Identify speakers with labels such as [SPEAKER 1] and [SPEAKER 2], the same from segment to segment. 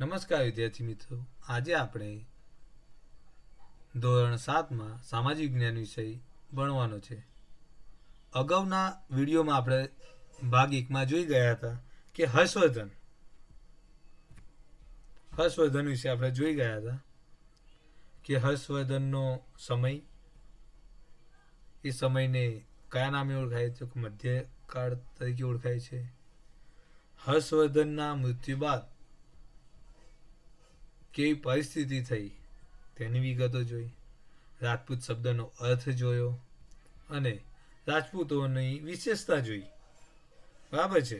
[SPEAKER 1] નમસ્કાર વિદ્યાર્થી મિત્રો આજે આપણે ધોરણ સાતમાં સામાજિક જ્ઞાન વિષય ભણવાનો છે અગાઉના વિડીયોમાં આપણે ભાગ એકમાં જોઈ ગયા હતા કે હર્ષવર્ધન હર્ષવર્ધન વિશે આપણે જોઈ ગયા હતા કે હર્ષવર્ધનનો સમય એ સમયને કયા નામે ઓળખાય છે મધ્યકાળ તરીકે ઓળખાય છે હર્ષવર્ધનના મૃત્યુ બાદ કેવી પરિસ્થિતિ થઈ તેની વિગતો જોઈ રાજપૂત શબ્દનો અર્થ જોયો અને રાજપૂતોની વિશેષતા જોઈ બરાબર છે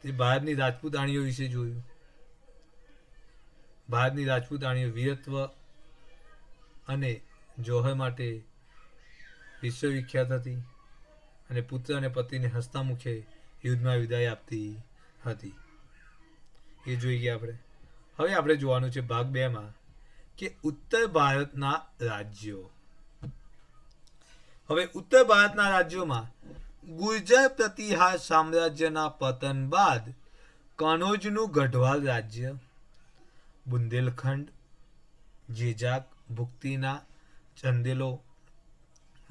[SPEAKER 1] તે ભારતની રાજપૂતાણીઓ વિશે જોયું ભારતની રાજપૂતાણીઓ વીરત્વ અને જોહર માટે વિશ્વવિખ્યાત હતી અને પુત્ર અને પતિને હસતા મુખે યુદ્ધમાં વિદાય આપતી હતી એ જોઈ ગયા આપણે હવે આપણે જોવાનું છે ભાગ બેમાં કે ઉત્તર ભારતના રાજ્યો હવે ઉત્તર ભારતના રાજ્યોમાં ગુર્જર પ્રતિહાર સામ્રાજ્યના પતન બાદ કનોજનું ગઢવાલ રાજ્ય બુંદેલખંડ જેજાક ભુક્તિના ચંદેલો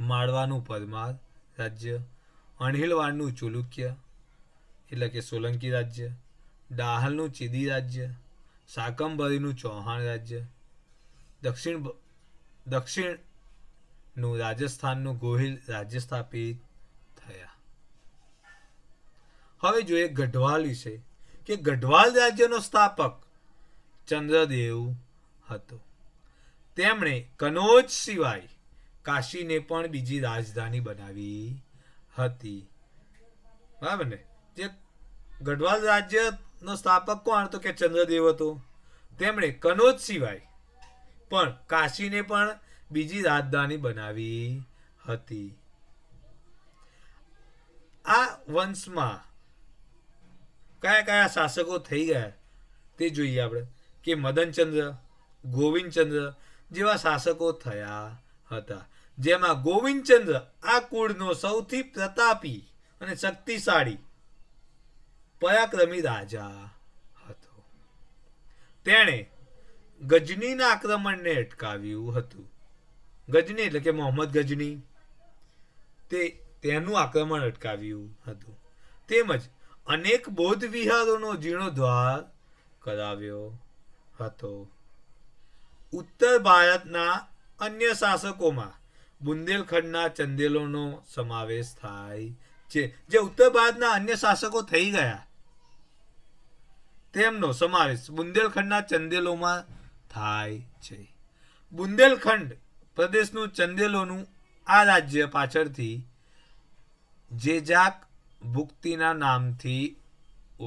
[SPEAKER 1] માળવાનું પરમાર રાજ્ય અણહિલવાડનું ચુલુક્ય એટલે કે સોલંકી રાજ્ય ડાહલનું ચીદી રાજ્ય શાકંબરીનું ચૌહાણ રાજ્ય દક્ષિણ દક્ષિણનું રાજસ્થાનનું ગોહિલ રાજ્ય સ્થાપિત થયા હવે જોઈએ ગઢવાલ વિશે કે ગઢવાલ રાજ્યનો સ્થાપક ચંદ્રદેવ હતો તેમણે કનોજ સિવાય કાશીને પણ બીજી રાજધાની બનાવી હતી બરાબર ને જે ગઢવાલ રાજ્ય નો સ્થાપક કોણ તો કે ચંદ્રદેવ હતો તેમણે કનોજ સિવાય પણ કાશીને પણ બીજી રાજધાની બનાવી હતી આ વંશમાં કયા કયા શાસકો થઈ ગયા તે જોઈએ આપણે કે મદનચંદ્ર ગોવિંદચંદ્ર જેવા શાસકો થયા હતા જેમાં ગોવિંદચંદ્ર આ કુળનો સૌથી પ્રતાપી અને શક્તિશાળી પરાક્રમી રાજા હતો તેણે ગજનીના આક્રમણને અટકાવ્યું હતું ગજની એટલે કે મોહમ્મદ ગજની તે તેનું આક્રમણ અટકાવ્યું હતું તેમજ અનેક બૌદ્ધ વિહારોનો જીર્ણોદ્ધાર કરાવ્યો હતો ઉત્તર ભારતના અન્ય શાસકોમાં બુંદેલખંડના ચંદેલોનો સમાવેશ થાય છે જે ઉત્તર ભારતના અન્ય શાસકો થઈ ગયા તેમનો સમાવેશ બુંદેલખંડના ચંદેલોમાં થાય છે બુંદેલખંડ પ્રદેશનું ચંદેલોનું આ રાજ્ય પાછળથી જેજાક ભુક્તિના નામથી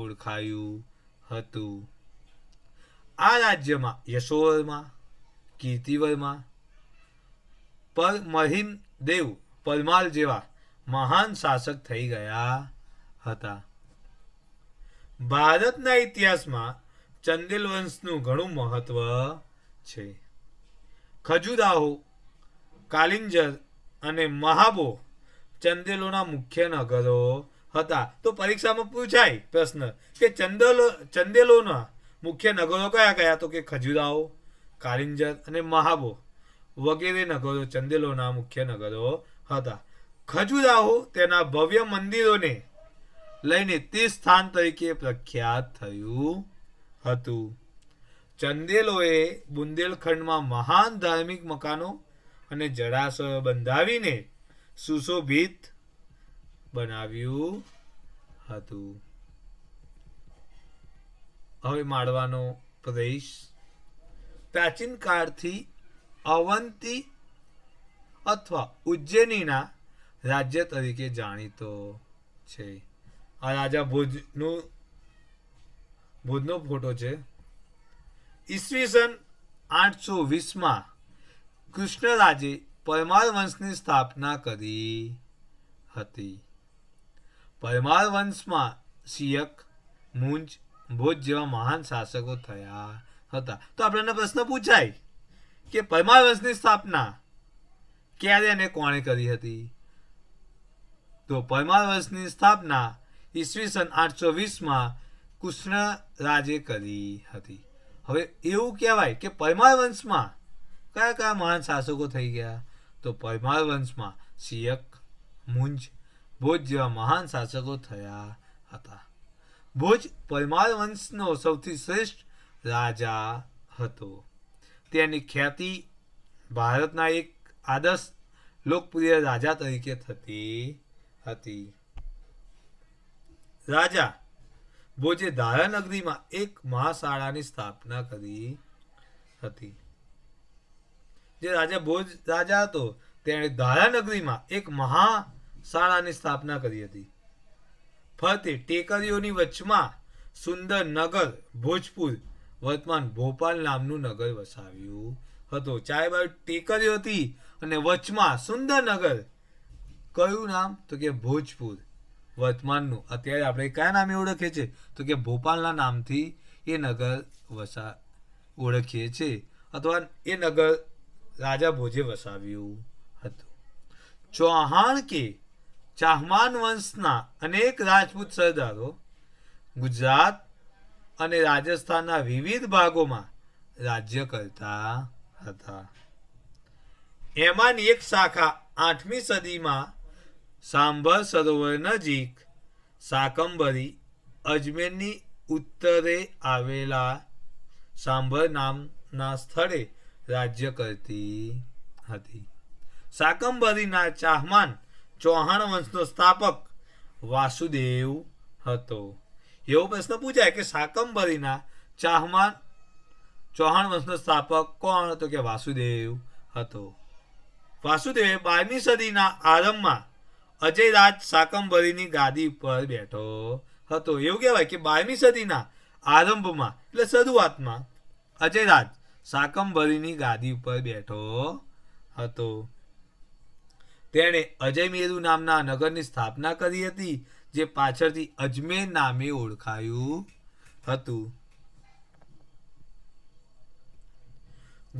[SPEAKER 1] ઓળખાયું હતું આ રાજ્યમાં યશોવરમાં કીર્તિવરમાં પર મહિમ દેવ પરમાલ જેવા મહાન શાસક થઈ ગયા હતા ભારતના ઇતિહાસમાં ચંદેલ વંશનું ઘણું મહત્વ છે ખજુરાહો કાલિંજર અને મહાબો ચંદેલોના મુખ્ય નગરો હતા તો પરીક્ષામાં પૂછાય પ્રશ્ન કે ચંદેલો ચંદેલોના મુખ્ય નગરો કયા કયા તો કે ખજુરાહો કાલિંજર અને મહાબો વગેરે નગરો ચંદેલોના મુખ્ય નગરો હતા ખજુરાહો તેના ભવ્ય મંદિરોને લઈને તે સ્થાન તરીકે પ્રખ્યાત થયું હતું ચંદેલોએ બુંદેલખંડમાં મહાન ધાર્મિક મકાનો અને જળાશયો બંધાવીને સુશોભિત બનાવ્યું હતું હવે માળવાનો પ્રદેશ પ્રાચીન કાળથી અવંતી અથવા ઉજ્જૈનીના રાજ્ય તરીકે જાણીતો છે આ રાજા ભુજનું ભુજનો ફોટો છે ઈસવીસન આઠસો વીસમાં કૃષ્ણરાજે પરમાર વંશની સ્થાપના કરી હતી પરમાર વંશમાં સિયક મુંજ ભોજ જેવા મહાન શાસકો થયા હતા તો આપણને પ્રશ્ન પૂછાય કે પરમાર વંશની સ્થાપના ક્યારે અને કોણે કરી હતી તો પરમાર વંશની સ્થાપના ઈસવીસન આઠસો વીસમાં કૃષ્ણ રાજે કરી હતી હવે એવું કહેવાય કે પરમાર વંશમાં કયા કયા મહાન શાસકો થઈ ગયા તો પરમાર વંશમાં સિયક મુંજ ભોજ જેવા મહાન શાસકો થયા હતા ભોજ પરમાર વંશનો સૌથી શ્રેષ્ઠ રાજા હતો તેની ખ્યાતિ ભારતના એક આદર્શ લોકપ્રિય રાજા તરીકે થતી હતી રાજા ભોજે દારાનગરીમાં એક મહાશાળાની સ્થાપના કરી હતી જે રાજા ભોજ રાજા હતો તેણે દારાનગરીમાં એક મહાશાળાની સ્થાપના કરી હતી ફરતે ટેકરીઓની વચમાં સુંદર નગર ભોજપુર વર્તમાન ભોપાલ નામનું નગર વસાવ્યું હતું ચારે બાજુ ટેકરીઓ હતી અને વચમાં સુંદર નગર કયું નામ તો કે ભોજપુર વર્તમાનનું અત્યારે આપણે કયા નામે ઓળખીએ છીએ તો કે ભોપાલના નામથી એ નગર વસા ઓળખીએ છીએ અથવા એ નગર રાજા ભોજે વસાવ્યું હતું ચૌહાણ કે ચાહમાન વંશના અનેક રાજપૂત સરદારો ગુજરાત અને રાજસ્થાનના વિવિધ ભાગોમાં રાજ્ય કરતા હતા એમાંની એક શાખા આઠમી સદીમાં સાંભા સરોવર નજીક સાકંબરી અજમેરની ઉત્તરે આવેલા સાંભર નામના સ્થળે રાજ્ય કરતી હતી સાકંબરીના ચાહમાન ચૌહાણ વંશનો સ્થાપક વાસુદેવ હતો એવો પ્રશ્ન પૂછાય કે સાકંબરીના ચાહમાન ચૌહાણ વંશનો સ્થાપક કોણ હતો કે વાસુદેવ હતો વાસુદેવે બારમી સદીના આરંભમાં અજય રાજ સાકંબરીની ગાદી પર બેઠો હતો એવું કહેવાય કે બારમી સદીના આરંભમાં એટલે શરૂઆતમાં અજય રાજ સાકંબરીની ગાદી ઉપર બેઠો હતો તેણે અજયમેરુ નામના નગરની સ્થાપના કરી હતી જે પાછળથી અજમેર નામે ઓળખાયું હતું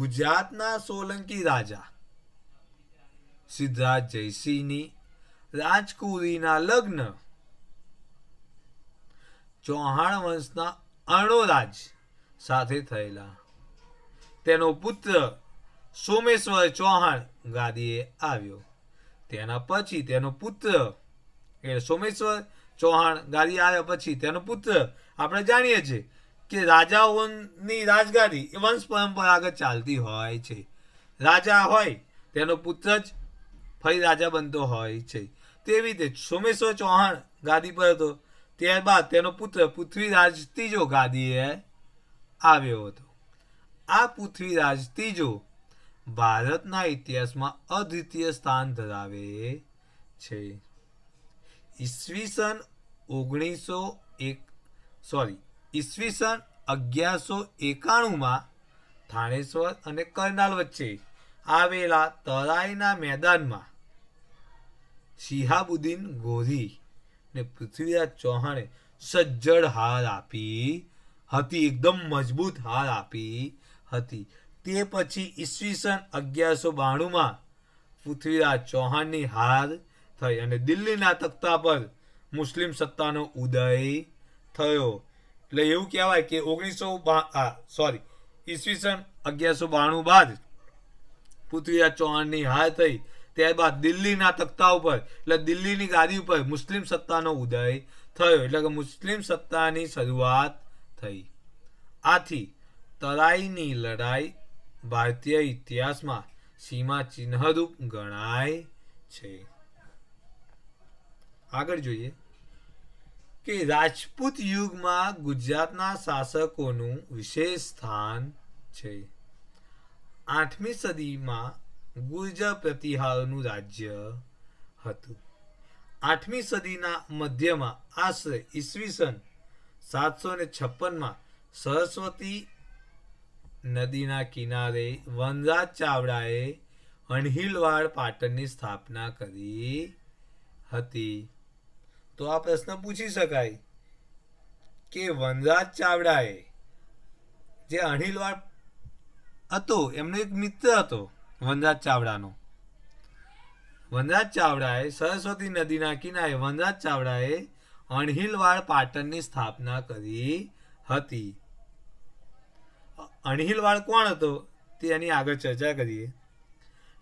[SPEAKER 1] ગુજરાતના સોલંકી રાજા સિદ્ધરાજ જયસિંહની રાજકુરીના લગ્ન ચૌહાણ વંશના અણોરાજ સાથે થયેલા તેનો પુત્ર સોમેશ્વર ચૌહાણ ગાદીએ આવ્યો તેના પછી તેનો પુત્ર એ સોમેશ્વર ચૌહાણ ગાદી આવ્યા પછી તેનો પુત્ર આપણે જાણીએ છીએ કે રાજાઓની રાજગાદી એ વંશ પરંપરાગત ચાલતી હોય છે રાજા હોય તેનો પુત્ર જ ફરી રાજા બનતો હોય છે તેવી રીતે સોમેશ્વર ચૌહાણ ગાદી પર હતો ત્યારબાદ તેનો પુત્ર પૃથ્વીરાજ ત્રીજો ગાદીએ આવ્યો હતો આ પૃથ્વીરાજ ત્રીજો ભારતના ઇતિહાસમાં અદ્વિતીય સ્થાન ધરાવે છે ઈસવીસન ઓગણીસો એક સોરી ઈસવીસન અગિયારસો એકાણુંમાં થાણેશ્વર અને કરનાલ વચ્ચે આવેલા તરાઈના મેદાનમાં શિહાબુદ્દીન ગોરી ને પૃથ્વીરાજ ચૌહાણે સજ્જડ હાર આપી હતી એકદમ મજબૂત હાર આપી હતી તે પછી ઈસવીસન અગિયારસો બાણુંમાં પૃથ્વીરાજ ચૌહાણની હાર થઈ અને દિલ્હીના તખ્તા પર મુસ્લિમ સત્તાનો ઉદય થયો એટલે એવું કહેવાય કે ઓગણીસો સોરી ઈસવીસન અગિયારસો બાણું બાદ પૃથ્વીરાજ ચૌહાણની હાર થઈ ત્યારબાદ દિલ્હીના તખ્તા ઉપર એટલે દિલ્હીની ગાદી ઉપર મુસ્લિમ સત્તાનો ઉદય થયો એટલે કે મુસ્લિમ સત્તાની શરૂઆત થઈ આથી તરાઈની લડાઈ ભારતીય ઇતિહાસમાં સીમા ચિહ્નરૂપ ગણાય છે આગળ જોઈએ કે રાજપૂત યુગમાં ગુજરાતના શાસકોનું વિશેષ સ્થાન છે આઠમી સદીમાં ગુર્જર પ્રતિહારનું રાજ્ય હતું આઠમી સદીના મધ્યમાં આશરે ઈસવીસન સાતસો ને છપ્પનમાં સરસ્વતી નદીના કિનારે વનરાજ ચાવડાએ અણહિલવાડ પાટણની સ્થાપના કરી હતી તો આ પ્રશ્ન પૂછી શકાય કે વનરાજ ચાવડાએ જે અણહિલવાડ હતો એમનો એક મિત્ર હતો વનરાજ ચાવડાનો વનરાજ ચાવડાએ સરસ્વતી નદીના કિનારે વનરાજ ચાવડાએ અણહિલવાડ પાટણની સ્થાપના કરી હતી અણહિલવાડ કોણ હતો તે એની આગળ ચર્ચા કરીએ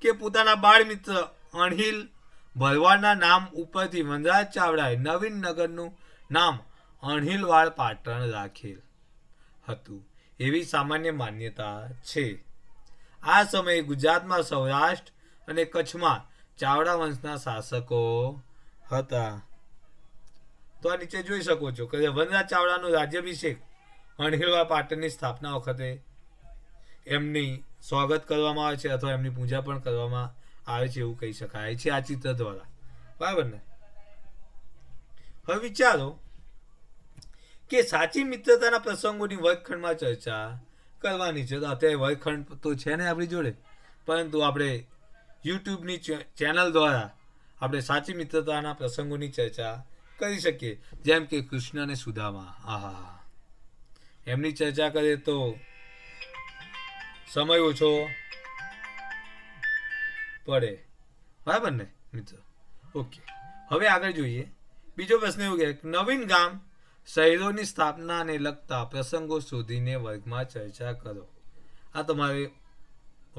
[SPEAKER 1] કે પોતાના બાળ મિત્ર અણહિલ ભરવાડના નામ ઉપરથી વનરાજ ચાવડાએ નવીન નગરનું નામ અણહિલવાડ પાટણ રાખેલ હતું એવી સામાન્ય માન્યતા છે આ સમયે ગુજરાતમાં સૌરાષ્ટ્ર અને કચ્છમાં ચાવડા વંશના શાસકો હતા તો આ નીચે જોઈ શકો છો કે વનરાજ ચાવડાનો રાજ્યાભિષેક અણહિલવા પાટણની સ્થાપના વખતે એમની સ્વાગત કરવામાં આવે છે અથવા એમની પૂજા પણ કરવામાં આવે છે એવું કહી શકાય છે આ ચિત્ર દ્વારા બરાબર ને હવે વિચારો કે સાચી મિત્રતાના પ્રસંગોની વર્ગખંડમાં ચર્ચા કરવાની છે તો અત્યારે વર્ગખંડ તો છે ને આપણી જોડે પરંતુ આપણે યુટ્યુબની ચેનલ દ્વારા આપણે સાચી મિત્રતાના પ્રસંગોની ચર્ચા કરી શકીએ જેમ કે કૃષ્ણને અને સુદામા આહા એમની ચર્ચા કરીએ તો સમય ઓછો પડે બરાબર ને મિત્ર ઓકે હવે આગળ જોઈએ બીજો પ્રશ્ન એવું કે નવીન ગામ શહેરોની સ્થાપનાને લગતા પ્રસંગો શોધીને વર્ગમાં ચર્ચા કરો આ તમારે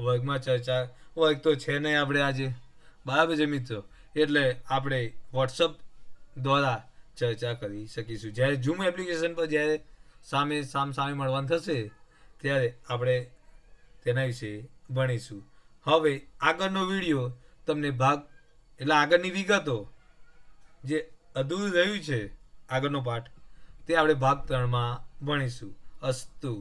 [SPEAKER 1] વર્ગમાં ચર્ચા વર્ગ તો છે નહીં આપણે આજે બરાબર છે મિત્રો એટલે આપણે વોટ્સઅપ દ્વારા ચર્ચા કરી શકીશું જ્યારે ઝૂમ એપ્લિકેશન પર જ્યારે સામે સામ સામે મળવાનું થશે ત્યારે આપણે તેના વિશે ભણીશું હવે આગળનો વિડીયો તમને ભાગ એટલે આગળની વિગતો જે અધૂરું રહ્યું છે આગળનો પાઠ તે આપણે ભાગ ત્રણમાં ભણીશું અસ્તુ